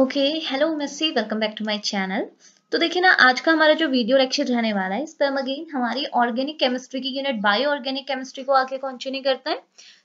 okay hello missy welcome back to my channel तो देखिए ना आज का हमारा जो वीडियो लेक्चर रहने वाला है इस पर हम अगेन हमारी ऑर्गेनिक केमिस्ट्री की यूनिट बायो ऑर्गेनिक केमिस्ट्री को आगे कंटिन्यू करते हैं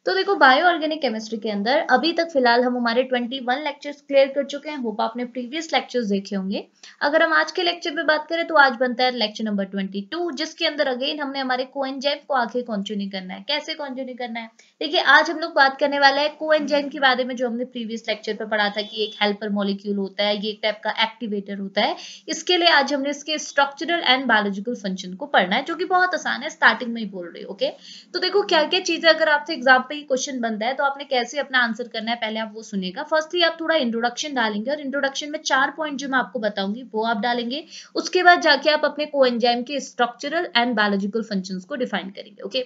तो देखो बायो ऑर्गेनिक केमिस्ट्री के अंदर अभी तक फिलहाल हम हमारे 21 लेक्चर्स क्लियर कर चुके हैं होप आपने प्रीवियस लेक्चर्स देखे होंगे अगर हम आज के लेक्चर में बात करें तो आज बनता है लेक्चर नंबर 22 जिसके अंदर अगेन हमने हमारे को को आगे कॉन्टिन्यू करना है कैसे कॉन्टिन्यू करना है देखिए आज हम लोग बात करने वाले है कोएंजाइम के बारे में जो हमने प्रीवियस लेक्चर पर पढ़ा था कि एक हेल्पर मॉलिक्यूल होता है ये एक टाइप का एक्टिवेटर होता है इसके लिए आज हमने इसके स्ट्रक्चरल एंड बायोलॉजिकल फंक्शन को पढ़ना है जो कि बहुत आसान है स्टार्टिंग में ही बोल रही ओके तो देखो क्या क्या चीजें अगर आपसे एग्जाम्पल पे क्वेश्चन बनता है तो आपने कैसे अपना आंसर करना है पहले आप वो सुनेगा फर्स्टली आप थोड़ा इंट्रोडक्शन डालेंगे और इंट्रोडक्शन में चार पॉइंट जो मैं आपको बताऊंगी वो आप डालेंगे उसके बाद जाके आप अपने को एंजाइम के स्ट्रक्चरल एंड बायोलॉजिकल फंक्शन को डिफाइन करेंगे ओके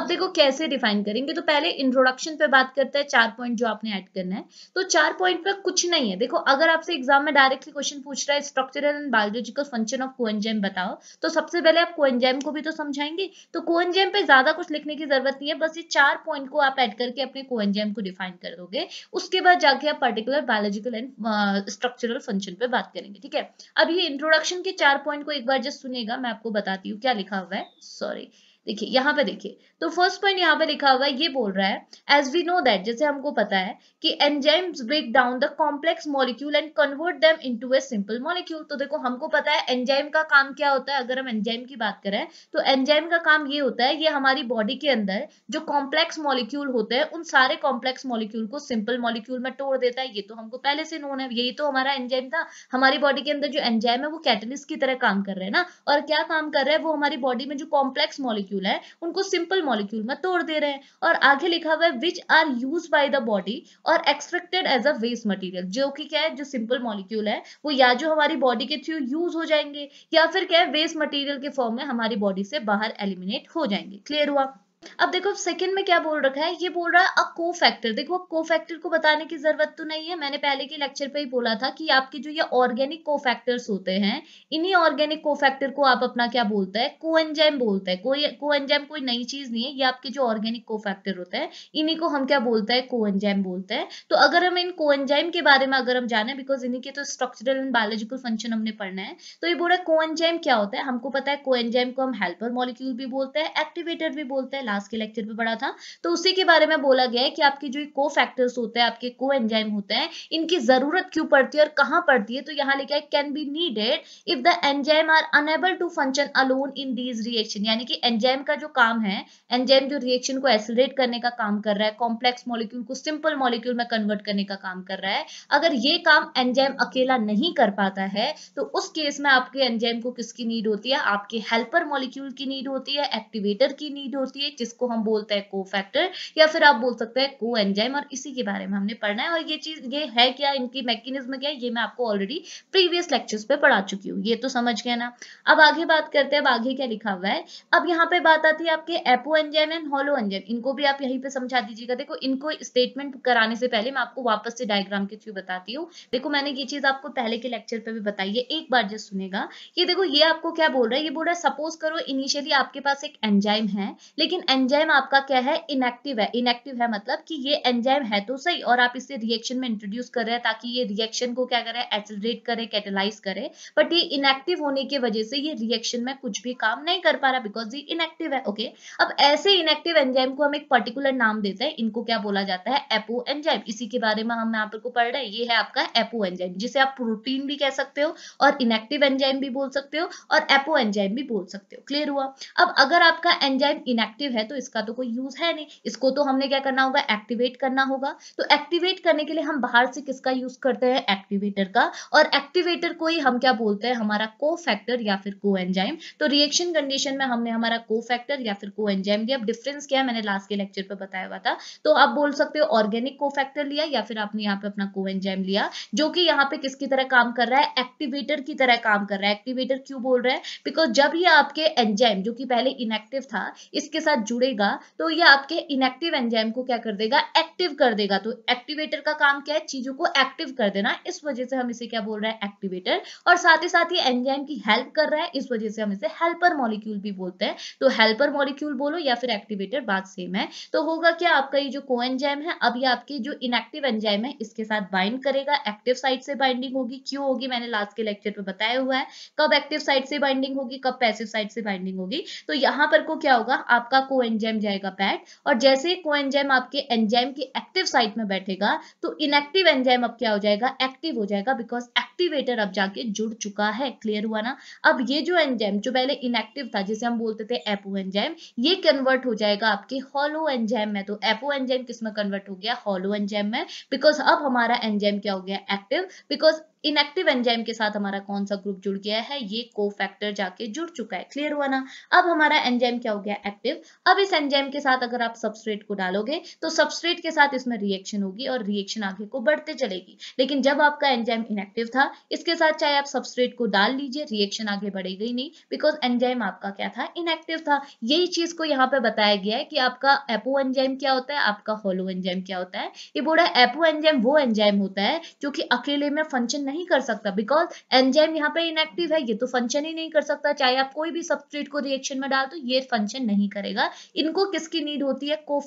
अब देखो कैसे डिफाइन करेंगे तो पहले इंट्रोडक्शन पे बात करते हैं चार पॉइंट जो आपने एड करना है तो चार पॉइंट पर कुछ नहीं है देखो अगर आपसे एग्जाम में डायरेक्टली क्वेश्चन पूछ रहा है structural and biological function of को बताओ तो सबसे पहले आप को को भी तो समझाएंगे तो को पे ज्यादा कुछ लिखने की जरूरत नहीं है बस ये चार पॉइंट को आप ऐड करके अपने कोएंजाइम को डिफाइन कर दोगे उसके बाद जाके आप particular biological and structural function पे बात करेंगे ठीक है अब ये इंट्रोडक्शन के चार पॉइंट को एक बार जस्ट सुनेगा मैं आपको बताती हूँ क्या लिखा हुआ है सॉरी देखिए यहाँ पे देखिए तो फर्स्ट पॉइंट यहाँ पे लिखा हुआ है ये बोल रहा है एज वी नो दैट जैसे हमको पता है कि enzymes break down the complex molecule and convert them into a simple molecule तो देखो हमको पता है एंजाइम का काम क्या होता है अगर हम एंजाइम की बात करें तो एंजाइम का काम ये होता है ये हमारी बॉडी के अंदर जो कॉम्प्लेक्स मॉलिक्यूल होते हैं उन सारे कॉम्प्लेक्स मॉलिक्यूल को सिंपल मॉलिक्यूल में तोड़ देता है ये तो हमको पहले से नोन है यही तो हमारा एंजाइम था हमारी बॉडी के अंदर जो एंजाइम है वो कैटलिस्ट की तरह काम कर रहे हैं ना और क्या काम कर रहे हैं वो हमारी बॉडी में जो कॉम्प्लेक्स मॉलिक्यूल मॉलिक्यूल है उनको सिंपल मॉलिक्यूल में तोड़ दे रहे हैं और आगे लिखा हुआ है which are used by the body और extracted as a waste material जो कि क्या है जो सिंपल मॉलिक्यूल है वो या जो हमारी बॉडी के थ्रू यूज हो जाएंगे या फिर क्या है वेस्ट मटीरियल के फॉर्म में हमारी बॉडी से बाहर एलिमिनेट हो जाएंगे क्लियर हुआ अब देखो सेकंड में क्या बोल रखा है ये बोल रहा है अ को फैक्टर देखो को फैक्टर को बताने की जरूरत तो नहीं है मैंने पहले के लेक्चर पे ही बोला था कि आपके जो ये ऑर्गेनिक को फैक्टर्स होते हैं इन्हीं ऑर्गेनिक को फैक्टर को आप अपना क्या बोलते हैं को एंजाइम बोलते हैं कोई को एंजाइम कोई नई चीज नहीं है ये आपके जो ऑर्गेनिक को फैक्टर होते हैं इन्हीं को हम क्या बोलते हैं को एंजाइम बोलते हैं तो अगर हम इन को एंजाइम के बारे में अगर हम जाने बिकॉज इन्हीं के तो स्ट्रक्चरल एंड बायोलॉजिकल फंक्शन हमने पढ़ना है तो ये बोल रहा है को एंजाइम क्या होता है हमको पता है को एंजाइम को हम हेल्पर मॉलिक्यूल भी बोलते हैं एक्टिवेटर भी बोलते हैं लास्ट के लेक्चर में पढ़ा था तो उसी के बारे में बोला गया है कि आपके जो को फैक्टर्स होते हैं आपके को एंजाइम होते हैं इनकी जरूरत क्यों पड़ती है और कहाँ पड़ती है तो यहाँ लिखा है can be needed if the enzyme are unable to function alone in these reaction यानी कि एंजाइम का जो काम है एंजाइम जो रिएक्शन को एसिलेट करने का काम कर रहा है कॉम्प्लेक्स मॉलिक्यूल को सिंपल मॉलिक्यूल में कन्वर्ट करने का काम कर रहा है अगर ये काम एंजाइम अकेला नहीं कर पाता है तो उस केस में आपके एंजाइम को किसकी नीड होती है आपके हेल्पर मॉलिक्यूल की नीड होती है एक्टिवेटर की नीड होती है जिसको हम बोलते हैं को फैक्टर या फिर आप बोल सकते हैं को एंजाइम और इसी के बारे में हमने पढ़ना है और ये चीज ये है क्या इनकी मैकेनिज्म क्या है ये मैं आपको ऑलरेडी प्रीवियस लेक्चर्स पे पढ़ा चुकी हूँ ये तो समझ गया ना अब आगे बात करते हैं अब आगे क्या लिखा हुआ है अब यहाँ पे बात आती है आपके apoenzyme and holoenzyme इनको भी आप यहीं पे समझा दीजिएगा देखो इनको स्टेटमेंट कराने से पहले मैं आपको वापस से डायग्राम के थ्रू बताती हूँ देखो मैंने ये चीज आपको पहले के लेक्चर पे भी बताई है एक बार जब सुनेगा ये देखो ये आपको क्या बोल रहा है ये बोल रहा है सपोज करो इनिशियली आपके पास एक एंजाइम है लेकिन एंजाइम आपका क्या है इनएक्टिव है इनएक्टिव है मतलब कि ये एंजाइम है तो सही और आप इसे रिएक्शन में इंट्रोड्यूस कर रहे हैं ताकि ये रिएक्शन को क्या करे एक्सलरेट करे कैटेलाइज करे बट ये इनएक्टिव होने की वजह से ये रिएक्शन में कुछ भी काम नहीं कर पा रहा बिकॉज ये इनएक्टिव है ओके अब ऐसे इनएक्टिव एंजाइम को हम एक पर्टिकुलर नाम देते हैं इनको क्या बोला जाता है एपो एंजाइम इसी के बारे में हम यहाँ को पढ़ रहे हैं ये है आपका एपो एंजाइम जिसे आप प्रोटीन भी कह सकते हो और इनएक्टिव एंजाइम भी बोल सकते हो और एपो एंजाइम भी बोल सकते हो क्लियर हुआ अब अगर आपका एंजाइम इनएक्टिव है तो इसका तो कोई यूज है नहीं इसको तो हमने क्या करना होगा एक्टिवेट करना होगा तो एक्टिवेट करने के लिए हम बाहर से किसका यूज करते हैं एक्टिवेटर का और एक्टिवेटर को ही हम क्या बोलते हैं हमारा को फैक्टर या फिर को एंजाइम तो रिएक्शन कंडीशन में हमने हमारा को फैक्टर या फिर को एंजाइम लिया डिफरेंस क्या है मैंने लास्ट के लेक्चर पर बताया हुआ था तो आप बोल सकते हो ऑर्गेनिक को फैक्टर लिया या फिर आपने यहाँ पे अपना को एंजाइम लिया जो कि यहाँ पे किसकी तरह काम कर रहा है एक्टिवेटर की तरह काम कर रहा है एक्टिवेटर क्यों बोल रहे हैं बिकॉज जब ये आपके एंजाइम जो कि पहले इनएक्टिव था इसके साथ जुड़ेगा तो ये आपके इनएक्टिव एंजाइम को क्या कर देगा एक्टिव कर देगा तो एक्टिवेटर का काम क्या है चीजों को एक्टिव कर देना इस वजह से हम इसे क्या बोल रहे हैं एक्टिवेटर और साथ ही साथ ये एंजाइम की हेल्प कर रहा है इस वजह से हम इसे हेल्पर मॉलिक्यूल भी बोलते हैं तो हेल्पर मॉलिक्यूल बोलो या फिर एक्टिवेटर बात सेम है तो होगा क्या आपका ये जो को एंजाइम है अब ये आपके जो इनएक्टिव एंजाइम है इसके साथ बाइंड करेगा एक्टिव साइड से बाइंडिंग होगी क्यों होगी मैंने लास्ट के लेक्चर में बताया हुआ है कब एक्टिव साइड से बाइंडिंग होगी कब पैसिव साइड से बाइंडिंग होगी तो यहाँ पर को क्या होगा आपका को कोएंजाइम जाएगा पैट और जैसे ही कोएंजाइम आपके एंजाइम के एक्टिव साइट में बैठेगा तो इनएक्टिव एंजाइम अब क्या हो जाएगा एक्टिव हो जाएगा बिकॉज एक्टिवेटर अब जाके जुड़ चुका है क्लियर हुआ ना अब ये जो एंजाइम जो पहले इनएक्टिव था जिसे हम बोलते थे एपो एंजाइम ये कन्वर्ट हो जाएगा आपके हॉलो एंजाइम में तो एपो एंजाइम किसमें कन्वर्ट हो गया हॉलो एंजाइम में बिकॉज अब हमारा एंजाइम क्या हो गया एक्टिव बिकॉज इनएक्टिव एंजाइम के साथ हमारा कौन सा ग्रुप जुड़ गया है ये को फैक्टर जाके जुड़ चुका है क्लियर हुआ ना अब हमारा एंजाइम क्या हो गया एक्टिव अब इस एंजाइम के साथ अगर आप सबस्ट्रेट को डालोगे तो सबस्ट्रेट के साथ इसमें रिएक्शन होगी और रिएक्शन आगे को बढ़ते चलेगी लेकिन जब आपका एंजाइम इनएक्टिव था इसके साथ चाहे आप सबस्ट्रेट को डाल लीजिए रिएक्शन आगे बढ़ेगी नहीं बिकॉज एंजाइम आपका क्या था इनएक्टिव था यही चीज को यहाँ पे बताया गया है कि आपका एपो एंजाइम क्या होता है आपका होलो एंजाइम क्या होता है ये बोला एपो एंजाइम वो एंजाइम होता है जो की अकेले में फंक्शन नहीं कर सकता बिकॉज एंजाइम यहाँ पे इनएक्टिव है ये तो फंक्शन ही नहीं कर सकता चाहे आप कोई भी सब्सट्रेट को रिएक्शन में डाल दो तो ये फंक्शन नहीं करेगा इनको किसकी नीड होती है को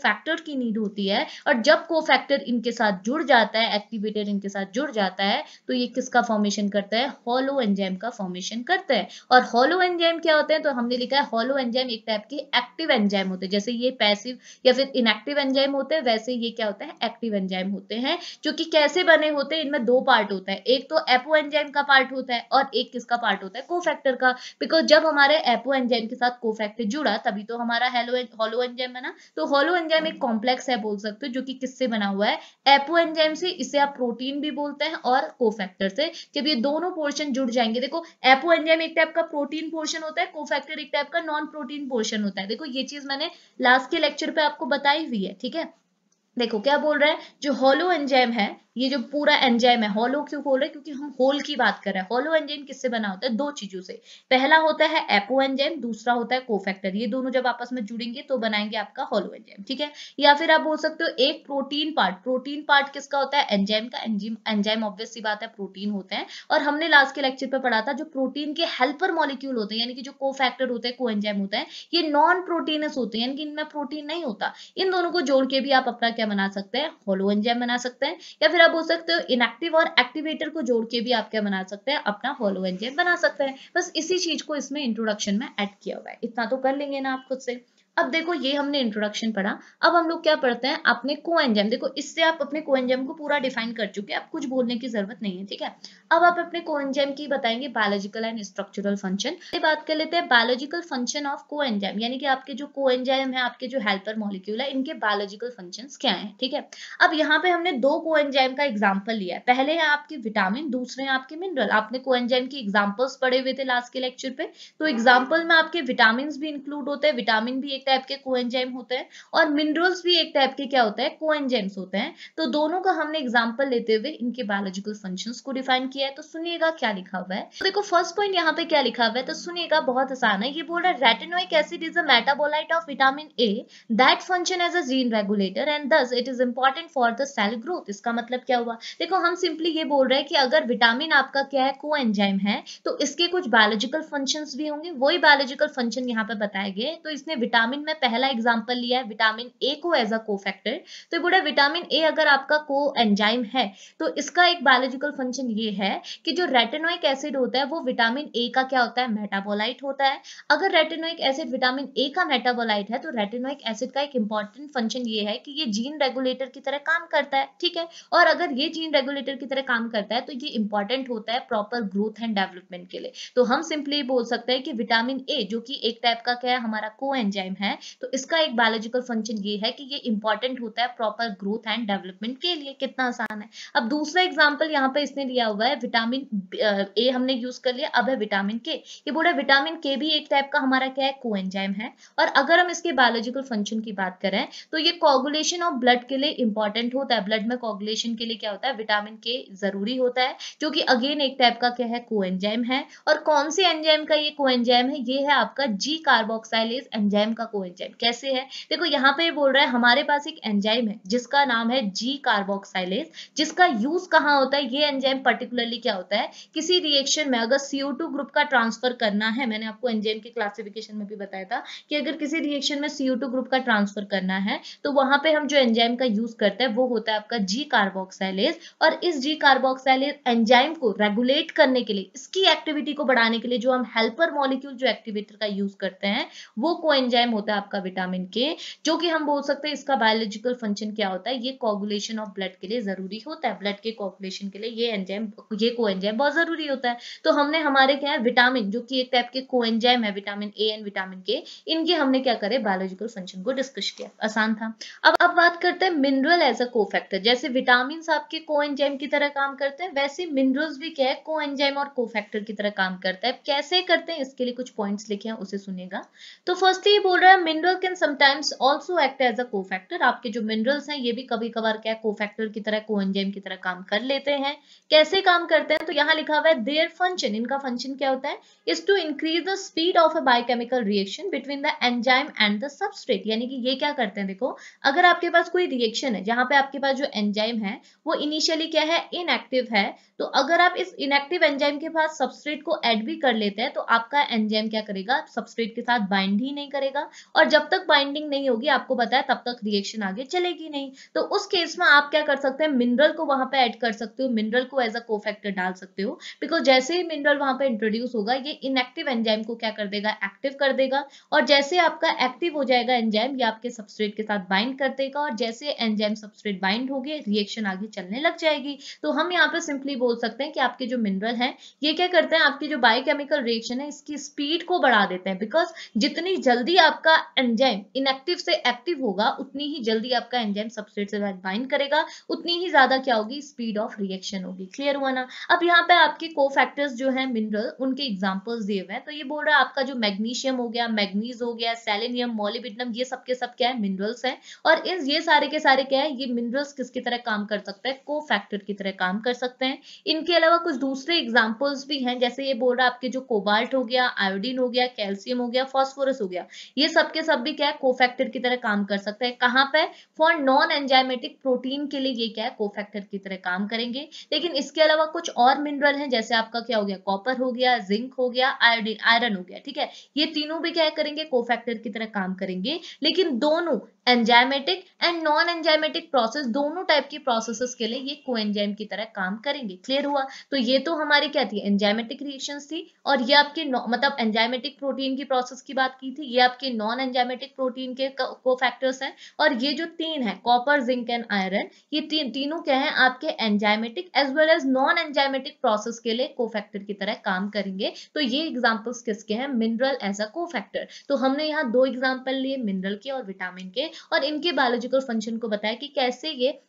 की नीड होती है और जब को इनके साथ जुड़ जाता है एक्टिवेटर इनके साथ जुड़ जाता है तो ये किसका फॉर्मेशन करता है हॉलो एंजाइम का फॉर्मेशन करता है और हॉलो एंजाइम क्या होते हैं तो हमने लिखा है हॉलो एंजाइम एक टाइप के एक्टिव एंजाइम होते हैं जैसे ये पैसिव या फिर इनएक्टिव एंजाइम होते हैं वैसे ये क्या होता है एक्टिव एंजाइम होते हैं जो कि कैसे बने होते हैं इनमें दो पार्ट होता है एक तो तो एपो एंजाइम का पार्ट होता है और एक किसका पार्ट होता है कोफैक्टर का बिकॉज जब हमारे एपो एंजाइम के साथ कोफैक्टर जुड़ा तभी तो हमारा हेलो हॉलो एंजाइम बना तो हॉलो एंजाइम एक कॉम्प्लेक्स है बोल सकते हो जो कि किससे बना हुआ है एपो एंजाइम से इसे आप प्रोटीन भी बोलते हैं और कोफैक्टर से जब ये दोनों पोर्शन जुड़ जाएंगे देखो एपो एंजाइम एक टाइप का प्रोटीन पोर्शन होता है कोफैक्टर एक टाइप का नॉन प्रोटीन पोर्शन होता है देखो ये चीज मैंने लास्ट के लेक्चर पे आपको बताई हुई है ठीक है देखो क्या बोल रहा है जो हॉलो एंजाइम है ये जो पूरा एंजाइम है होलो क्यों बोल रहे क्योंकि हम होल की बात कर रहे हैं होलो एंजाइम किससे बना होता है दो चीजों से पहला होता है एपो एंजाइम दूसरा होता है कोफैक्टर ये दोनों जब आपस में जुड़ेंगे तो बनाएंगे आपका होलो एंजाइम ठीक है या फिर आप बोल सकते हो एक प्रोटीन पार्ट प्रोटीन पार्ट किसका होता है एंजाइम का एंजाइम एंजाइम ऑब्वियसली बात है प्रोटीन होते हैं और हमने लास्ट के लेक्चर पर पढ़ा था जो प्रोटीन के हेल्पर मॉलिक्यूल होते हैं यानी कि जो फैक्टर होते हैं को एंजाइम होते हैं ये नॉन प्रोटीनस होते हैं यानी कि इनमें प्रोटीन नहीं होता इन दोनों को जोड़ के भी आप अपना क्या बना सकते हैं होलो एंजाइम बना सकते हैं या फिर आप हो सकते हो इनएक्टिव और एक्टिवेटर को जोड़ के भी आप क्या बना सकते हैं अपना फॉलो एंजियम बना सकते हैं बस इसी चीज को इसमें इंट्रोडक्शन में एड किया हुआ है इतना तो कर लेंगे ना आप खुद से अब देखो ये हमने इंट्रोडक्शन पढ़ा अब हम लोग क्या पढ़ते हैं अपने को एंजाइम देखो इससे आप अपने को एंजाइम को पूरा डिफाइन कर चुके हैं आप कुछ बोलने की जरूरत नहीं है ठीक है अब आप अपने को एंजाइम की बताएंगे बायोलॉजिकल एंड स्ट्रक्चरल फंक्शन ये बात कर लेते हैं biological function of coenzyme यानी कि आपके जो को एंजाइम है आपके जो हेल्पर मॉलिक्यूल है इनके बायोलॉजिकल फंक्शन क्या है ठीक है अब यहाँ पे हमने दो को एंजाइम का एग्जाम्पल लिया है पहले है आपके विटामिन दूसरे हैं आपके मिनरल आपने को एंजाइम के एग्जाम्पल्स पढ़े हुए थे लास्ट के लेक्चर पे तो एग्जाम्पल में आपके विटामिन भी इंक्लूड होते हैं विटामिन भी एक टाइप के कोएंजाइम होते हैं और मिनरल्स भी एक टाइप के क्या होता है कोएंजाइम्स होते हैं तो दोनों का हमने एग्जाम्पल लेते हुए इनके बायोलॉजिकल फंक्शंस को डिफाइन किया है तो सुनिएगा क्या लिखा हुआ है तो देखो फर्स्ट पॉइंट यहाँ पे क्या लिखा हुआ है तो सुनिएगा बहुत आसान है ये बोल रहा है retinoic acid is a metabolite of vitamin A that function as a gene regulator and thus it is important for the cell growth इसका मतलब क्या हुआ देखो हम सिंपली ये बोल रहे हैं कि अगर विटामिन आपका क्या है को एंजाइम है तो इसके कुछ बायोलॉजिकल फंक्शन भी होंगे वही बायोलॉजिकल फंक्शन यहाँ पे बताए गए तो इसने विटामिन विटामिन में पहला एग्जाम्पल लिया है विटामिन ए को एज अ कोफैक्टर तो बोला विटामिन ए अगर आपका को एंजाइम है तो इसका एक बायोलॉजिकल फंक्शन ये है कि जो रेटेनोइक एसिड होता है वो विटामिन ए का क्या होता है मेटाबोलाइट होता है अगर रेटेनोइक एसिड विटामिन ए का मेटाबोलाइट है तो रेटेनोइक एसिड का एक इंपॉर्टेंट फंक्शन ये है कि ये जीन रेगुलेटर की तरह काम करता है ठीक है और अगर ये जीन रेगुलेटर की तरह काम करता है तो ये इंपॉर्टेंट होता है प्रॉपर ग्रोथ एंड डेवलपमेंट के लिए तो हम सिंपली बोल सकते हैं कि विटामिन ए जो कि एक टाइप का क्या है हमारा को एंजाइम है है तो इसका एक बायोलॉजिकल फंक्शन ये है कि ये इंपॉर्टेंट होता है प्रॉपर ग्रोथ एंड डेवलपमेंट के लिए कितना आसान है अब दूसरा एग्जाम्पल यहाँ पे इसने लिया हुआ है विटामिन ए हमने यूज कर लिया अब है विटामिन के ये बोल बोला विटामिन के भी एक टाइप का हमारा क्या है कोएंजाइम है और अगर हम इसके बायोलॉजिकल फंक्शन की बात करें तो ये कॉगुलेशन ऑफ ब्लड के लिए इंपॉर्टेंट होता है ब्लड में कॉगुलेशन के लिए क्या होता है विटामिन के जरूरी होता है जो कि अगेन एक टाइप का क्या है कोएंजाइम है और कौन से एंजाइम का ये कोएंजाइम है ये है आपका जी कार्बोक्साइलेज एंजाइम का कोएंजाइम कैसे है देखो यहाँ पे बोल रहा है हमारे पास एक एंजाइम है जिसका नाम है जी कार्बोक्साइलेज जिसका यूज कहाँ होता है ये एंजाइम पर्टिकुलरली क्या होता है किसी रिएक्शन में अगर सीओ ग्रुप का ट्रांसफर करना है मैंने आपको एंजाइम के क्लासिफिकेशन में भी बताया था कि अगर किसी रिएक्शन में सीओ ग्रुप का ट्रांसफर करना है तो वहां पे हम जो एंजाइम का यूज करते हैं वो होता है आपका जी कार्बोक्साइलेज और इस जी कार्बोक्साइलेज एंजाइम को रेगुलेट करने के लिए इसकी एक्टिविटी को बढ़ाने के लिए जो हम हेल्पर मॉलिक्यूल जो एक्टिवेटर का यूज करते हैं वो को होता है आपका विटामिन के जो कि हम बोल सकते हैं इसका बायोलॉजिकल फंक्शन क्या होता है ये कॉगुलेशन ऑफ ब्लड के लिए जरूरी होता है ब्लड के कॉगुलेशन के लिए ये एंजाइम ये को एंजाइम बहुत जरूरी होता है तो हमने हमारे क्या है विटामिन जो कि एक टाइप के को एंजाइम है विटामिन ए एंड विटामिन के इनके हमने क्या करे बायोलॉजिकल फंक्शन को डिस्कस किया आसान था अब अब बात करते हैं मिनरल एज अ कोफैक्टर जैसे विटामिन आपके को एंजाइम की तरह काम करते हैं वैसे मिनरल्स भी क्या है को एंजाइम और कोफैक्टर की तरह काम करता है कैसे करते हैं इसके लिए कुछ पॉइंट्स लिखे हैं उसे सुनेगा तो फर्स्टली बोल रहा है तरह mineral can sometimes also act as a cofactor आपके जो मिनरल्स हैं ये भी कभी कभार क्या कोफैक्टर की तरह कोएंजाइम की तरह काम कर लेते हैं कैसे काम करते हैं तो यहाँ लिखा हुआ है देयर फंक्शन इनका फंक्शन क्या होता है is to increase the speed of a biochemical reaction between the enzyme and the substrate यानी कि ये क्या करते हैं देखो अगर आपके पास कोई रिएक्शन है जहां पे आपके पास जो एंजाइम है वो इनिशियली क्या है इनएक्टिव है तो अगर आप इस इनएक्टिव एंजाइम के पास सबस्ट्रेट को एड भी कर लेते हैं तो आपका एंजाइम क्या करेगा सबस्ट्रेट के साथ बाइंड ही नहीं करेगा और जब तक बाइंडिंग नहीं होगी आपको पता है तब तक रिएक्शन आगे चलेगी नहीं तो उस केस में आप क्या कर सकते हैं मिनरल को वहां पर एड कर सकते हो मिनरल को एज अ कोफेक्टर डाल सकते हो बिकॉज जैसे ही मिनरल वहां पर इंट्रोड्यूस होगा ये इनएक्टिव एंजाइम को क्या कर देगा एक्टिव कर देगा और जैसे आपका एक्टिव हो जाएगा एंजाइम ये आपके सबस्ट्रेट के साथ बाइंड कर देगा और जैसे एंजाइम सबस्ट्रेट बाइंड हो रिएक्शन आगे चलने लग जाएगी तो हम यहाँ पे सिंपली बोल सकते हैं कि आपके जो मिनरल है ये क्या करते हैं आपकी जो बायोकेमिकल रिएक्शन है इसकी स्पीड को बढ़ा देते हैं बिकॉज जितनी जल्दी आप आपका एंजाइम इनएक्टिव से एक्टिव होगा उतनी ही जल्दी आपका एंजाइम सबस्ट्रेट से बाइंड करेगा उतनी ही ज्यादा क्या होगी स्पीड ऑफ रिएक्शन होगी क्लियर हुआ ना अब यहाँ पे आपके को फैक्टर्स जो है मिनरल उनके एग्जाम्पल दिए हुए हैं तो ये बोल रहा है आपका जो मैग्नीशियम हो गया मैग्नीज हो गया सेलेनियम मोलिबिडनम ये सबके सब क्या है मिनरल्स है और इस ये सारे के सारे क्या है ये मिनरल्स किसकी तरह काम कर सकते हैं को फैक्टर की तरह काम कर सकते हैं इनके अलावा कुछ दूसरे एग्जाम्पल्स भी हैं जैसे ये बोल रहा है आपके जो कोबाल्ट हो गया आयोडीन हो गया कैल्सियम हो गया फॉस्फोरस हो गया ये सब के सब भी क्या है कोफैक्टर की तरह काम कर सकते हैं कहां पर फॉर नॉन एंजाइमेटिक प्रोटीन के लिए ये क्या है कोफैक्टर की तरह काम करेंगे लेकिन इसके अलावा कुछ और मिनरल हैं जैसे आपका क्या हो गया कॉपर हो गया जिंक हो गया आयोडीन आयरन हो गया ठीक है ये तीनों भी क्या करेंगे कोफैक्टर की तरह काम करेंगे लेकिन दोनों enzymatic and non enzymatic process दोनों टाइप की प्रोसेस के लिए ये कोएंजाइम की तरह काम करेंगे क्लियर हुआ तो ये तो हमारी क्या थी एंजाइमेटिक रिएक्शन थी और ये आपके मतलब एंजाइमेटिक प्रोटीन की प्रोसेस की बात की थी ये आपके नॉन एंजाइमेटिक प्रोटीन के को फैक्टर्स हैं और ये जो तीन है कॉपर जिंक एंड आयरन ये तीन तीनों क्या है आपके enzymatic as well as non enzymatic process के लिए को फैक्टर की तरह काम करेंगे तो ये एग्जाम्पल्स किसके हैं मिनरल एज अ को फैक्टर तो हमने यहाँ दो एग्जाम्पल लिए मिनरल के और विटामिन के और इनके बायोलॉजिकल फंक्शन को बताया कि कैसे ये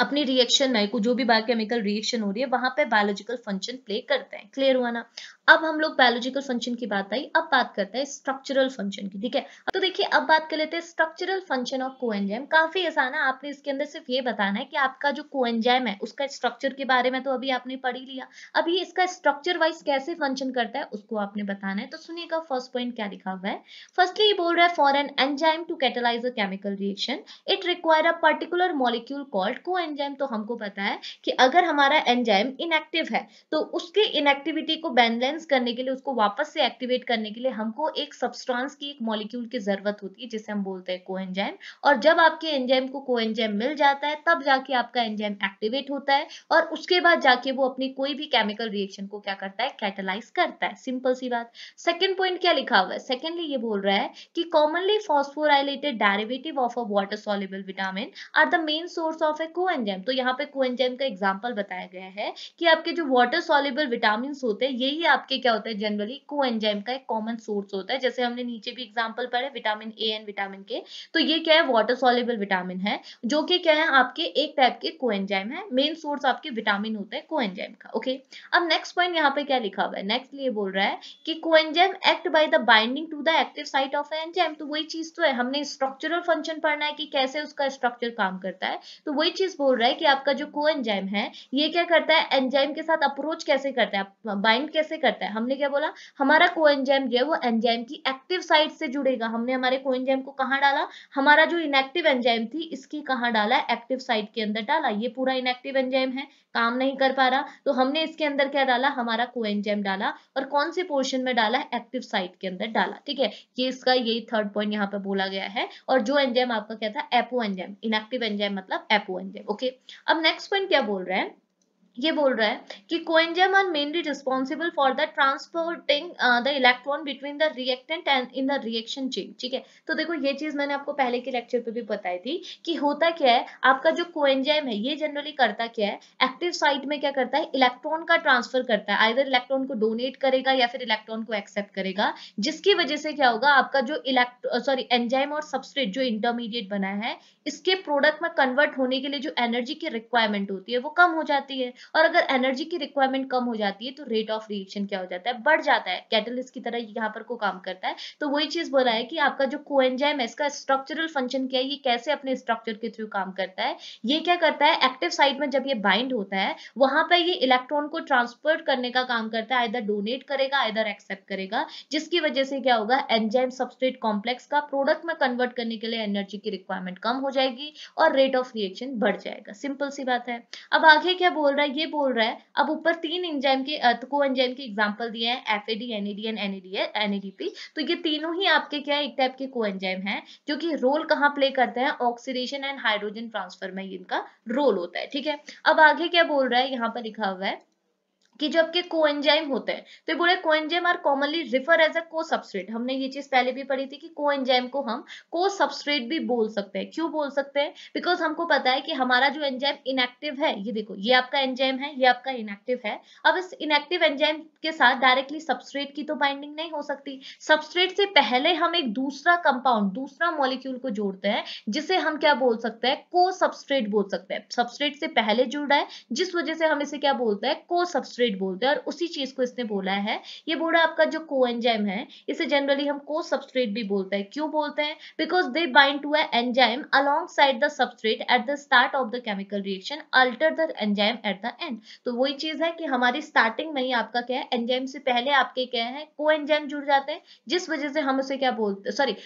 अपनी रिएक्शन में को जो भी बायोकेमिकल रिएक्शन हो रही है वहां पे बायोलॉजिकल फंक्शन प्ले करते हैं क्लियर हुआ ना अब हम लोग बायोलॉजिकल फंक्शन की बात आई अब बात करते हैं स्ट्रक्चरल फंक्शन की ठीक है तो देखिए अब बात कर लेते हैं स्ट्रक्चरल फंक्शन ऑफ कोएंजाइम काफी आसान है आपने इसके अंदर सिर्फ ये बताना है कि आपका जो कोएंजाइम है उसका स्ट्रक्चर के बारे में तो अभी आपने पढ़ ही लिया अभी इसका स्ट्रक्चर वाइज कैसे फंक्शन करता है उसको आपने बताना है तो सुनिएगा फर्स्ट पॉइंट क्या लिखा हुआ है फर्स्टली ये बोल रहा है for an enzyme to catalyze a chemical reaction it require a particular molecule called coenzyme तो हमको पता है कि अगर हमारा एंजाइम इनएक्टिव है तो उसके इनएक्टिविटी को बेनलेन क्लेंस करने के लिए उसको वापस से एक्टिवेट करने के लिए हमको एक सब्सटेंस की एक मॉलिक्यूल की जरूरत होती है जिसे हम बोलते हैं कोएंजाइम और जब आपके एंजाइम को कोएंजाइम मिल जाता है तब जाके आपका एंजाइम एक्टिवेट होता है और उसके बाद जाके वो अपनी कोई भी केमिकल रिएक्शन को क्या करता है कैटेलाइज करता है सिंपल सी बात सेकेंड पॉइंट क्या लिखा हुआ है सेकेंडली ये बोल रहा है कि commonly phosphorylated derivative of a water soluble vitamin are the main source of a coenzyme तो यहाँ पे कोएंजाइम का एग्जाम्पल बताया गया है कि आपके जो वाटर सॉलेबल विटामिन होते हैं यही आप आपके क्या होता है जनरली को एंजाइम का एक कॉमन सोर्स होता है जैसे हमने नीचे भी एग्जाम्पल पढ़े विटामिन ए एंड विटामिन के तो ये क्या है वाटर सॉलेबल विटामिन है जो कि क्या है आपके एक टाइप के को एंजाइम है मेन सोर्स आपके विटामिन होता है को एंजाइम का ओके अब नेक्स्ट पॉइंट यहाँ पे क्या लिखा हुआ है नेक्स्ट ये बोल रहा है कि coenzyme act by the binding to the active site of enzyme तो वही चीज तो है हमने स्ट्रक्चरल फंक्शन पढ़ना है कि कैसे उसका स्ट्रक्चर काम करता है तो वही चीज बोल रहा है कि आपका जो को एंजाइम है ये क्या करता है एंजाइम के साथ अप्रोच कैसे करता है बाइंड कैसे करता है करता है हमने क्या बोला हमारा कोएंजाइम जो है वो एंजाइम की एक्टिव साइड से जुड़ेगा हमने हमारे कोएंजाइम को कहा डाला हमारा जो इनएक्टिव एंजाइम थी इसकी कहाँ डाला एक्टिव साइड के अंदर डाला ये पूरा इनएक्टिव एंजाइम है काम नहीं कर पा रहा तो हमने इसके अंदर क्या डाला हमारा कोएंजाइम डाला और कौन से पोर्शन में डाला एक्टिव साइट के अंदर डाला ठीक है ये इसका यही थर्ड पॉइंट यहाँ पे बोला गया है और जो एंजाइम आपका क्या था एपो एंजाइम इनएक्टिव एंजाइम मतलब एपो एंजाइम ओके अब नेक्स्ट पॉइंट क्या बोल रहे हैं ये बोल रहा है कि coenzyme are mainly responsible for the transporting the electron between the reactant and in the reaction chain ठीक है तो देखो ये चीज मैंने आपको पहले के लेक्चर पे भी बताई थी कि होता क्या है आपका जो कोएंजाइम है ये जनरली करता क्या है एक्टिव साइट में क्या करता है इलेक्ट्रॉन का ट्रांसफर करता है आइदर इलेक्ट्रॉन को डोनेट करेगा या फिर इलेक्ट्रॉन को एक्सेप्ट करेगा जिसकी वजह से क्या होगा आपका जो इलेक्ट्रो सॉरी एंजाइम और सबस्ट्रेट जो इंटरमीडिएट बना है इसके प्रोडक्ट में कन्वर्ट होने के लिए जो एनर्जी की रिक्वायरमेंट होती है वो कम हो जाती है और अगर एनर्जी की रिक्वायरमेंट कम हो जाती है तो रेट ऑफ रिएक्शन क्या हो जाता है बढ़ जाता है कैटलिस्ट की तरह यहाँ पर को काम करता है तो वही चीज बोला है कि आपका जो कोएंजाइम है इसका स्ट्रक्चरल फंक्शन क्या है ये कैसे अपने स्ट्रक्चर के थ्रू काम करता है ये क्या करता है एक्टिव साइड में जब ये बाइंड होता है वहां पर ये इलेक्ट्रॉन को ट्रांसपोर्ट करने का काम करता है आइधर डोनेट करेगा आइधर एक्सेप्ट करेगा जिसकी वजह से क्या होगा एंजाइम सबस्ट्रेट कॉम्प्लेक्स का प्रोडक्ट में कन्वर्ट करने के लिए एनर्जी की रिक्वायरमेंट कम हो जाएगी और रेट ऑफ रिएक्शन बढ़ जाएगा सिंपल सी बात है अब आगे क्या बोल रहा है ये बोल रहा है अब ऊपर तीन एंजाइम के को एंजाइम के एग्जाम्पल दिए हैं F AD NAD and NADP तो ये तीनों ही आपके क्या है एक टाइप के को एंजाइम है जो कि रोल कहाँ प्ले करते हैं ऑक्सीडेशन एंड हाइड्रोजन ट्रांसफर में इनका रोल होता है ठीक है अब आगे क्या बोल रहा है यहाँ पर लिखा हुआ है कि जो आपके एंजाइम होते हैं तो ये बोले enzyme are commonly refer as a cosubstrate हमने ये चीज पहले भी पढ़ी थी कि को एंजाइम को हम को सबस्ट्रेट भी बोल सकते हैं क्यों बोल सकते हैं बिकॉज हमको पता है कि हमारा जो एंजाइम इनएक्टिव है ये देखो ये आपका एंजाइम है ये आपका इनएक्टिव है अब इस इनएक्टिव एंजाइम के साथ डायरेक्टली सबस्ट्रेट की तो बाइंडिंग नहीं हो सकती सबस्ट्रेट से पहले हम एक दूसरा कंपाउंड दूसरा मॉलिक्यूल को जोड़ते हैं जिसे हम क्या बोल सकते हैं को सबस्ट्रेट बोल सकते हैं सबस्ट्रेट से पहले जुड़ा है जिस वजह से हम इसे क्या बोलते हैं को सबस्ट्रेट सब्सट्रेट बोलते हैं और उसी चीज को इसने बोला है ये बोला आपका जो को एंजाइम है इसे जनरली हम को सब्सट्रेट भी बोलते हैं क्यों बोलते हैं because they bind to a enzyme along side the substrate at the start of the chemical reaction alter the enzyme at the end तो वही चीज है कि हमारी स्टार्टिंग में ही आपका क्या है एंजाइम से पहले आपके क्या है को एंजाइम जुड़ जाते हैं जिस वजह से हम उसे क्या बोलते सॉरी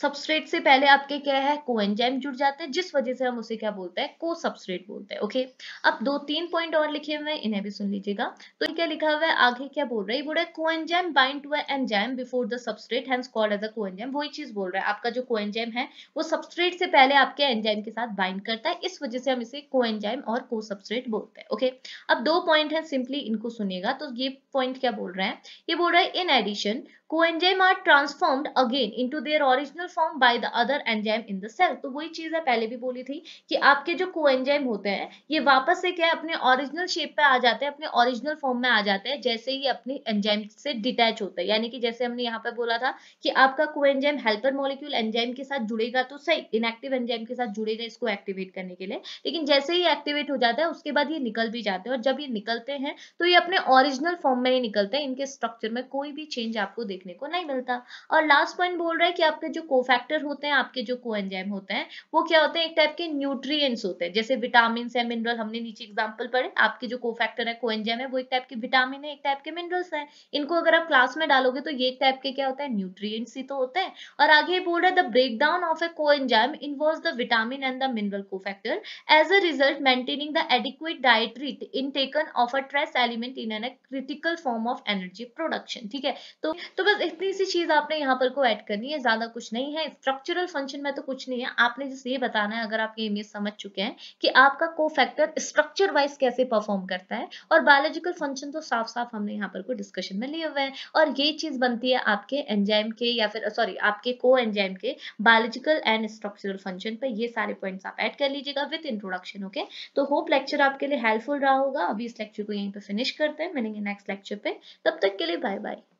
सबस्ट्रेट से पहले आपके क्या है कोएंजाइम जुड़ जाते हैं जिस वजह से हम उसे क्या बोलते हैं को सबस्ट्रेट बोलते हैं ओके अब दो तीन पॉइंट और लिखे हुए हैं इन्हें भी सुन लीजिएगा तो क्या लिखा हुआ है आगे क्या बोल रहा है बोल रहा है coenzyme bind to enzyme before the substrate hence called as a coenzyme वही चीज बोल रहा है आपका जो कोएंजाइम है वो सबस्ट्रेट से पहले आपके एंजाइम के साथ बाइंड करता है इस वजह से हम इसे कोएंजाइम और को सबस्ट्रेट बोलते हैं ओके अब दो पॉइंट है सिंपली इनको सुनिएगा तो ये पॉइंट क्या बोल रहे हैं ये बोल रहा है in addition coenzyme are transformed again into their original either form by the other enzyme in the cell तो वही चीज है पहले भी बोली थी कि आपके जो को एंजाइम होते हैं ये वापस से क्या है अपने ओरिजिनल शेप पे आ जाते हैं अपने ओरिजिनल फॉर्म में आ जाते हैं जैसे ही अपनी एंजाइम से डिटैच होते हैं यानी कि जैसे हमने यहाँ पे बोला था कि आपका को एंजाइम हेल्पर मॉलिक्यूल एंजाइम के साथ जुड़ेगा तो सही इनएक्टिव एंजाइम के साथ जुड़ेगा इसको एक्टिवेट करने के लिए लेकिन जैसे ही एक्टिवेट हो जाता है उसके बाद ये निकल भी जाते हैं और जब ये निकलते हैं तो ये अपने ओरिजिनल फॉर्म में ही निकलते हैं इनके स्ट्रक्चर में कोई भी चेंज आपको देखने को नहीं मिलता और लास्ट पॉइंट बोल रहा है कि आपके जो कोफैक्टर होते हैं आपके जो कोएंजाइम होते हैं वो क्या होते हैं एक टाइप के न्यूट्रिएंट्स होते हैं जैसे विटामिन है मिनरल हमने नीचे एग्जाम्पल पढ़े आपके जो कोफैक्टर है कोएंजाइम है वो एक टाइप के विटामिन है एक टाइप के मिनरल्स है इनको अगर आप क्लास में डालोगे तो ये एक टाइप के क्या होता है न्यूट्रिएंट्स ही तो होते हैं और आगे बोल रहे है the breakdown of a coenzyme involve the vitamin and the mineral cofactor as a result maintaining the adequate in taken of a trace element in an critical form of energy production ठीक है तो तो बस इतनी सी चीज आपने यहाँ पर को ऐड करनी है ज्यादा कुछ नहीं नहीं है स्ट्रक्चरल फंक्शन में तो कुछ नहीं है आपने जस्ट ये बताना है अगर आप ये इमेज समझ चुके हैं कि आपका को फैक्टर स्ट्रक्चर वाइज कैसे परफॉर्म करता है और बायोलॉजिकल फंक्शन तो साफ साफ हमने यहाँ पर कोई डिस्कशन में लिए हुए हैं और ये चीज बनती है आपके एंजाइम के या फिर सॉरी आपके को एंजाइम के बायोलॉजिकल एंड स्ट्रक्चरल फंक्शन पर ये सारे पॉइंट आप एड कर लीजिएगा विद इंट्रोडक्शन ओके तो होप लेक्चर आपके लिए हेल्पफुल रहा होगा अभी इस लेक्चर को यहीं पर फिनिश करते हैं मिलेंगे नेक्स्ट लेक्चर पे तब तक के लिए बाय बाय